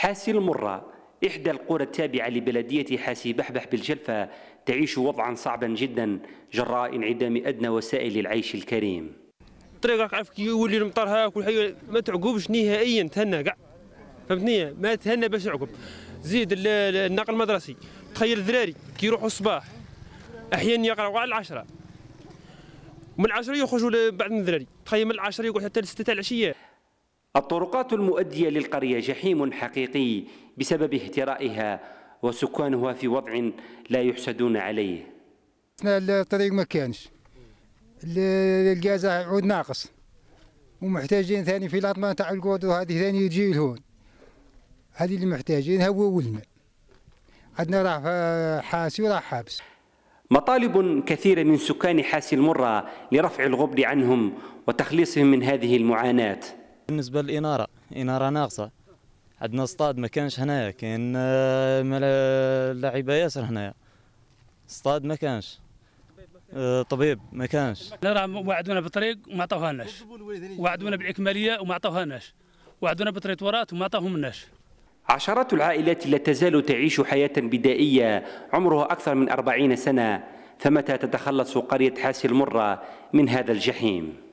حاسي المرة إحدى القرى التابعة لبلدية حاسي بحبح بالجلفة تعيش وضعا صعبا جدا جراء انعدام أدنى وسائل العيش الكريم الطريق راك عارف كي يولي المطر هاك والحي ما تعقبش نهائيا تهنى كاع فهمتني ما تهنى باش يعقب زيد النقل المدرسي تخيل الذراري كي يروحوا الصباح احيانا يقراوا على العشرة من العشرة يخرجوا بعد من الذراري تخيل من العشرة يقعد حتى لستة تاع العشية الطرقات المؤدية للقرية جحيم حقيقي بسبب اهترائها وسكانها في وضع لا يحسدون عليه الطريق ما كانش الجازة عود ناقص ومحتاجين ثاني في الأطمان تاع القود وهذه ثاني يجي لهون هذه اللي محتاجينها هو والماء عندنا راه حاسي وراه حابس مطالب كثيرة من سكان حاسي المرة لرفع الغبن عنهم وتخليصهم من هذه المعاناة بالنسبه للاناره اناره ناقصه عندنا صطاد ما كانش هنايا كاين آه، لعيبه ياسر هنايا صطاد ما كانش آه، طبيب ما كانش لا راه وعدونا بطريق وما عطاوهاناش وعدونا بالاكماليه وما عطاوهاناش وعدونا بطريطورات وما عطاوهمناش عشرات العائلات لا تزال تعيش حياة بدائية عمرها أكثر من أربعين سنة فمتى تتخلص قرية حاسي المرة من هذا الجحيم؟